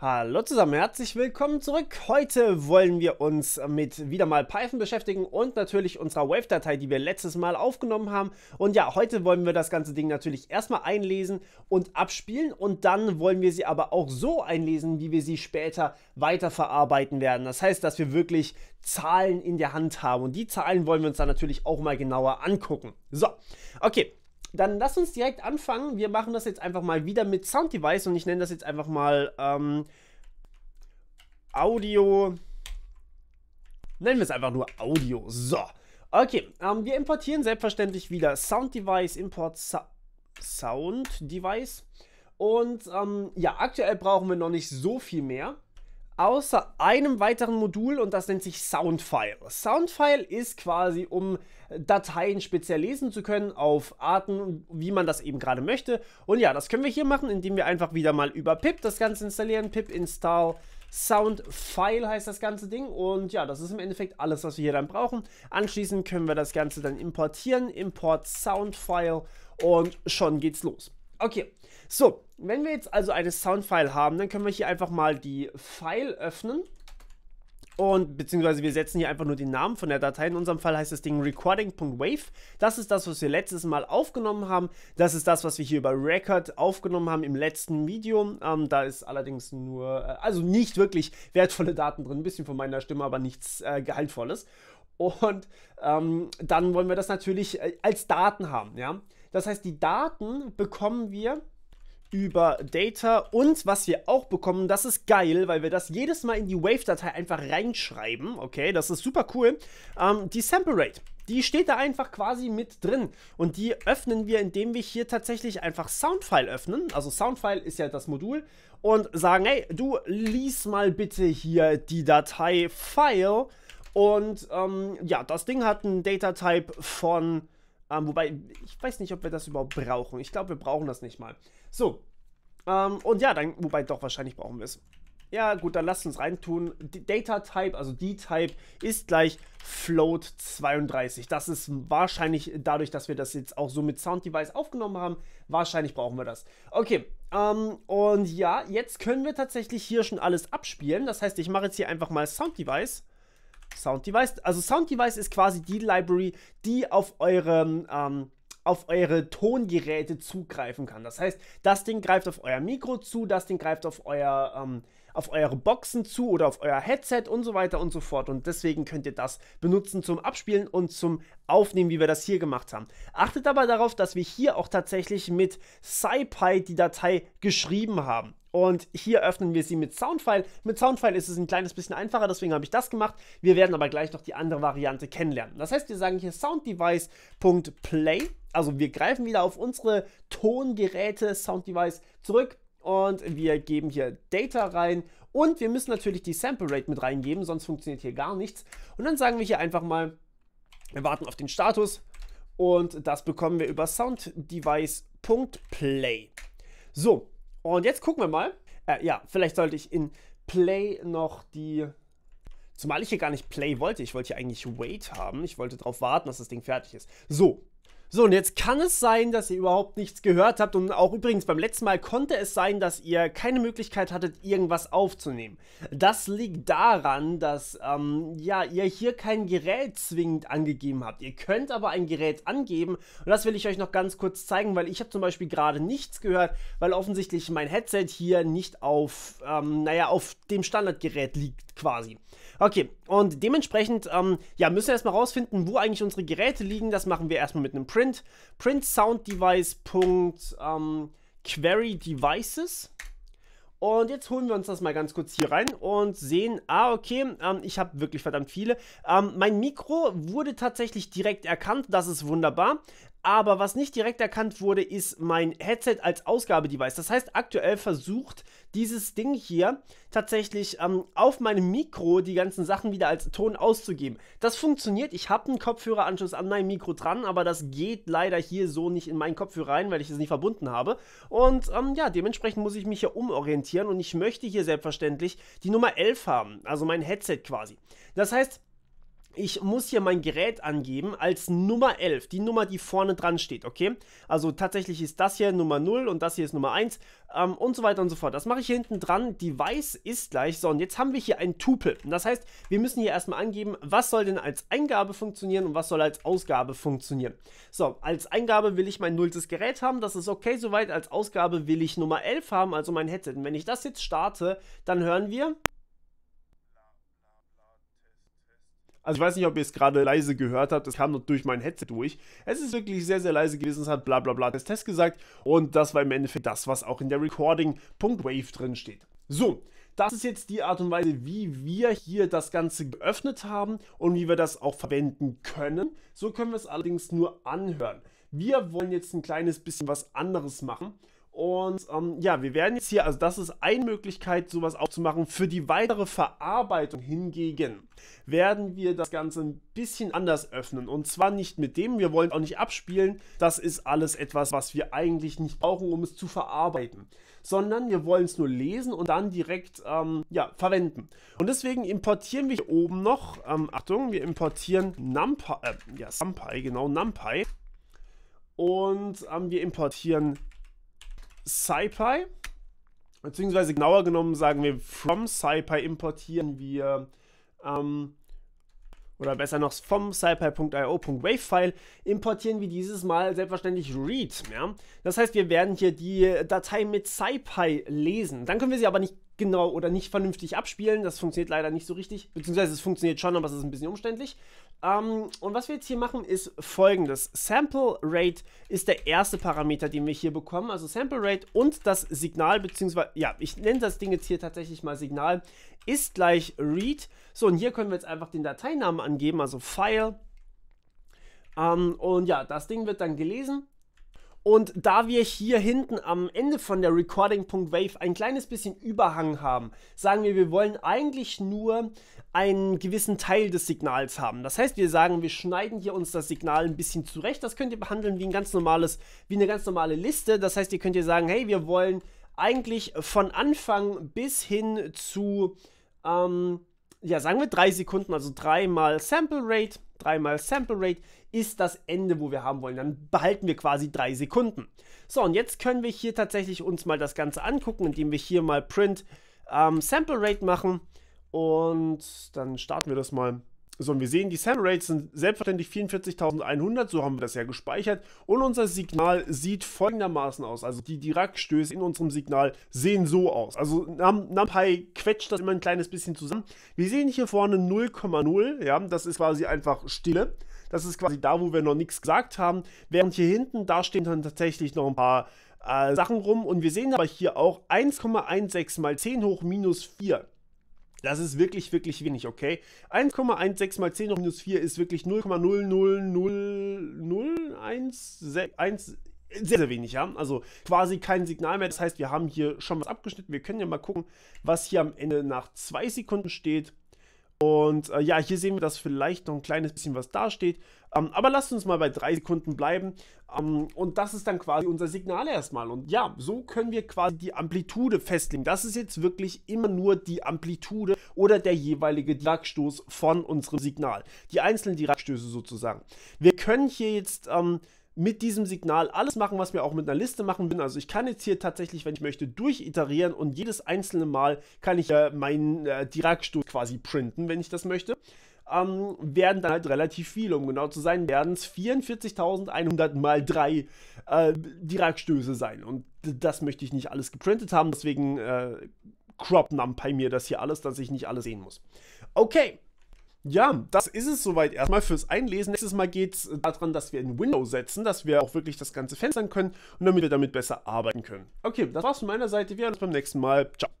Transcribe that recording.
Hallo zusammen, herzlich willkommen zurück. Heute wollen wir uns mit wieder mal Python beschäftigen und natürlich unserer Wave-Datei, die wir letztes Mal aufgenommen haben. Und ja, heute wollen wir das ganze Ding natürlich erstmal einlesen und abspielen und dann wollen wir sie aber auch so einlesen, wie wir sie später weiterverarbeiten werden. Das heißt, dass wir wirklich Zahlen in der Hand haben und die Zahlen wollen wir uns dann natürlich auch mal genauer angucken. So, okay, dann lass uns direkt anfangen. Wir machen das jetzt einfach mal wieder mit Sound Device und ich nenne das jetzt einfach mal ähm, Audio. Nennen wir es einfach nur Audio. So. Okay, ähm, wir importieren selbstverständlich wieder Sound Device, Import Su Sound Device. Und ähm, ja, aktuell brauchen wir noch nicht so viel mehr außer einem weiteren Modul und das nennt sich Soundfile. Soundfile ist quasi, um Dateien speziell lesen zu können auf Arten, wie man das eben gerade möchte. Und ja, das können wir hier machen, indem wir einfach wieder mal über pip das Ganze installieren. pip install Soundfile heißt das ganze Ding und ja, das ist im Endeffekt alles, was wir hier dann brauchen. Anschließend können wir das Ganze dann importieren, import Soundfile und schon geht's los. Okay, so, wenn wir jetzt also eine Soundfile haben, dann können wir hier einfach mal die File öffnen. Und beziehungsweise wir setzen hier einfach nur den Namen von der Datei. In unserem Fall heißt das Ding recording.wave. Das ist das, was wir letztes Mal aufgenommen haben. Das ist das, was wir hier über Record aufgenommen haben im letzten Video. Ähm, da ist allerdings nur, äh, also nicht wirklich wertvolle Daten drin. Ein bisschen von meiner Stimme, aber nichts äh, Gehaltvolles. Und ähm, dann wollen wir das natürlich äh, als Daten haben, ja. Das heißt, die Daten bekommen wir über Data und was wir auch bekommen, das ist geil, weil wir das jedes Mal in die Wave-Datei einfach reinschreiben, okay, das ist super cool, ähm, die Sample Rate. Die steht da einfach quasi mit drin und die öffnen wir, indem wir hier tatsächlich einfach Soundfile öffnen. Also Soundfile ist ja das Modul und sagen, hey, du lies mal bitte hier die Datei File und ähm, ja, das Ding hat einen Data-Type von ähm, wobei, ich weiß nicht, ob wir das überhaupt brauchen. Ich glaube, wir brauchen das nicht mal. So. Ähm, und ja, dann, wobei doch, wahrscheinlich brauchen wir es. Ja, gut, dann lasst uns reintun. Die Data Type, also die Type, ist gleich Float 32. Das ist wahrscheinlich dadurch, dass wir das jetzt auch so mit Sound Device aufgenommen haben. Wahrscheinlich brauchen wir das. Okay, ähm, und ja, jetzt können wir tatsächlich hier schon alles abspielen. Das heißt, ich mache jetzt hier einfach mal Sound Device. Sound Device. Also Sound Device ist quasi die Library, die auf eure ähm, auf eure Tongeräte zugreifen kann. Das heißt, das Ding greift auf euer Mikro zu, das Ding greift auf euer ähm, auf eure Boxen zu oder auf euer Headset und so weiter und so fort. Und deswegen könnt ihr das benutzen zum Abspielen und zum Aufnehmen, wie wir das hier gemacht haben. Achtet aber darauf, dass wir hier auch tatsächlich mit SciPy die Datei geschrieben haben. Und hier öffnen wir sie mit Soundfile. Mit Soundfile ist es ein kleines bisschen einfacher, deswegen habe ich das gemacht. Wir werden aber gleich noch die andere Variante kennenlernen. Das heißt, wir sagen hier sounddevice.play. Also wir greifen wieder auf unsere Tongeräte Sounddevice zurück und wir geben hier Data rein und wir müssen natürlich die Sample Rate mit reingeben, sonst funktioniert hier gar nichts. Und dann sagen wir hier einfach mal, wir warten auf den Status und das bekommen wir über sounddevice.play. So, und jetzt gucken wir mal. Äh, ja, vielleicht sollte ich in Play noch die Zumal ich hier gar nicht Play wollte. Ich wollte hier eigentlich Wait haben. Ich wollte darauf warten, dass das Ding fertig ist. So, so, und jetzt kann es sein, dass ihr überhaupt nichts gehört habt und auch übrigens beim letzten Mal konnte es sein, dass ihr keine Möglichkeit hattet, irgendwas aufzunehmen. Das liegt daran, dass ähm, ja, ihr hier kein Gerät zwingend angegeben habt. Ihr könnt aber ein Gerät angeben und das will ich euch noch ganz kurz zeigen, weil ich habe zum Beispiel gerade nichts gehört, weil offensichtlich mein Headset hier nicht auf, ähm, naja, auf dem Standardgerät liegt quasi. Okay, und dementsprechend, ähm, ja, müssen wir erstmal rausfinden, wo eigentlich unsere Geräte liegen. Das machen wir erstmal mit einem Print. Print Sound Device. Ähm, Query Devices. Und jetzt holen wir uns das mal ganz kurz hier rein und sehen, ah, okay, ähm, ich habe wirklich verdammt viele. Ähm, mein Mikro wurde tatsächlich direkt erkannt, das ist wunderbar. Aber was nicht direkt erkannt wurde, ist mein Headset als Ausgabedevice. Das heißt, aktuell versucht dieses Ding hier tatsächlich ähm, auf meinem Mikro die ganzen Sachen wieder als Ton auszugeben. Das funktioniert. Ich habe einen Kopfhöreranschluss an mein Mikro dran, aber das geht leider hier so nicht in meinen Kopfhörer rein, weil ich es nicht verbunden habe. Und ähm, ja, dementsprechend muss ich mich hier umorientieren und ich möchte hier selbstverständlich die Nummer 11 haben, also mein Headset quasi. Das heißt, ich muss hier mein Gerät angeben als Nummer 11, die Nummer, die vorne dran steht, okay? Also tatsächlich ist das hier Nummer 0 und das hier ist Nummer 1 ähm, und so weiter und so fort. Das mache ich hier hinten dran, Device ist gleich so und jetzt haben wir hier ein Tupel. Das heißt, wir müssen hier erstmal angeben, was soll denn als Eingabe funktionieren und was soll als Ausgabe funktionieren. So, als Eingabe will ich mein nulltes Gerät haben, das ist okay soweit, als Ausgabe will ich Nummer 11 haben, also mein Headset. Und wenn ich das jetzt starte, dann hören wir... Also ich weiß nicht, ob ihr es gerade leise gehört habt. Es kam noch durch mein Headset durch. Es ist wirklich sehr, sehr leise gewesen. Es hat bla bla bla das Test gesagt. Und das war im Endeffekt das, was auch in der Recording.wave drin steht. So, das ist jetzt die Art und Weise, wie wir hier das Ganze geöffnet haben und wie wir das auch verwenden können. So können wir es allerdings nur anhören. Wir wollen jetzt ein kleines bisschen was anderes machen. Und ähm, ja, wir werden jetzt hier, also das ist eine Möglichkeit, sowas aufzumachen. Für die weitere Verarbeitung hingegen werden wir das Ganze ein bisschen anders öffnen. Und zwar nicht mit dem, wir wollen auch nicht abspielen. Das ist alles etwas, was wir eigentlich nicht brauchen, um es zu verarbeiten. Sondern wir wollen es nur lesen und dann direkt ähm, ja, verwenden. Und deswegen importieren wir hier oben noch, ähm, Achtung, wir importieren NumPy, äh, ja, SumPy, genau, NumPy. Und ähm, wir importieren SciPy, beziehungsweise genauer genommen sagen wir, from SciPy importieren wir, ähm, oder besser noch vom SciPy.io.wavefile importieren wir dieses Mal selbstverständlich read. Ja? Das heißt, wir werden hier die Datei mit SciPy lesen. Dann können wir sie aber nicht Genau, oder nicht vernünftig abspielen. Das funktioniert leider nicht so richtig. Beziehungsweise es funktioniert schon, aber es ist ein bisschen umständlich. Ähm, und was wir jetzt hier machen, ist folgendes. Sample Rate ist der erste Parameter, den wir hier bekommen. Also Sample Rate und das Signal, beziehungsweise, ja, ich nenne das Ding jetzt hier tatsächlich mal Signal, ist gleich Read. So, und hier können wir jetzt einfach den Dateinamen angeben, also File. Ähm, und ja, das Ding wird dann gelesen und da wir hier hinten am Ende von der Recording.wave ein kleines bisschen Überhang haben, sagen wir, wir wollen eigentlich nur einen gewissen Teil des Signals haben. Das heißt, wir sagen, wir schneiden hier uns das Signal ein bisschen zurecht. Das könnt ihr behandeln wie ein ganz normales, wie eine ganz normale Liste. Das heißt, ihr könnt ihr sagen, hey, wir wollen eigentlich von Anfang bis hin zu ähm, ja, sagen wir drei Sekunden, also dreimal Sample Rate, dreimal Sample Rate ist das Ende, wo wir haben wollen. Dann behalten wir quasi drei Sekunden. So, und jetzt können wir hier tatsächlich uns mal das Ganze angucken, indem wir hier mal Print ähm, Sample Rate machen. Und dann starten wir das mal. So, und wir sehen, die Sample Rates sind selbstverständlich 44.100, so haben wir das ja gespeichert. Und unser Signal sieht folgendermaßen aus. Also die Dirac-Stöße in unserem Signal sehen so aus. Also Num NumPy quetscht das immer ein kleines bisschen zusammen. Wir sehen hier vorne 0,0, ja, das ist quasi einfach Stille. Das ist quasi da, wo wir noch nichts gesagt haben. Während hier hinten, da stehen dann tatsächlich noch ein paar äh, Sachen rum. Und wir sehen aber hier auch 1,16 mal 10 hoch minus 4. Das ist wirklich, wirklich wenig, okay? 1,16 mal 10 hoch minus 4 ist wirklich 0,00016. sehr, sehr wenig, ja. Also quasi kein Signal mehr. Das heißt, wir haben hier schon was abgeschnitten. Wir können ja mal gucken, was hier am Ende nach 2 Sekunden steht. Und äh, ja, hier sehen wir, dass vielleicht noch ein kleines bisschen was dasteht. Ähm, aber lasst uns mal bei drei Sekunden bleiben. Ähm, und das ist dann quasi unser Signal erstmal. Und ja, so können wir quasi die Amplitude festlegen. Das ist jetzt wirklich immer nur die Amplitude oder der jeweilige Dragstoß von unserem Signal. Die einzelnen Dragstöße sozusagen. Wir können hier jetzt ähm, mit diesem Signal alles machen, was wir auch mit einer Liste machen bin. Also ich kann jetzt hier tatsächlich, wenn ich möchte, durchiterieren und jedes einzelne Mal kann ich äh, meinen äh, Dirac-Stuhl quasi printen, wenn ich das möchte. Ähm, werden dann halt relativ viele. Um genau zu sein, werden es 44.100 mal 3 äh, Dirac-Stöße sein. Und das möchte ich nicht alles geprintet haben, deswegen äh, crop numpy mir das hier alles, dass ich nicht alles sehen muss. Okay, ja, das ist es soweit erstmal fürs Einlesen. Nächstes Mal geht es äh, daran, dass wir ein Window setzen, dass wir auch wirklich das Ganze fenstern können und damit wir damit besser arbeiten können. Okay, das war's von meiner Seite. Wir sehen uns beim nächsten Mal. Ciao.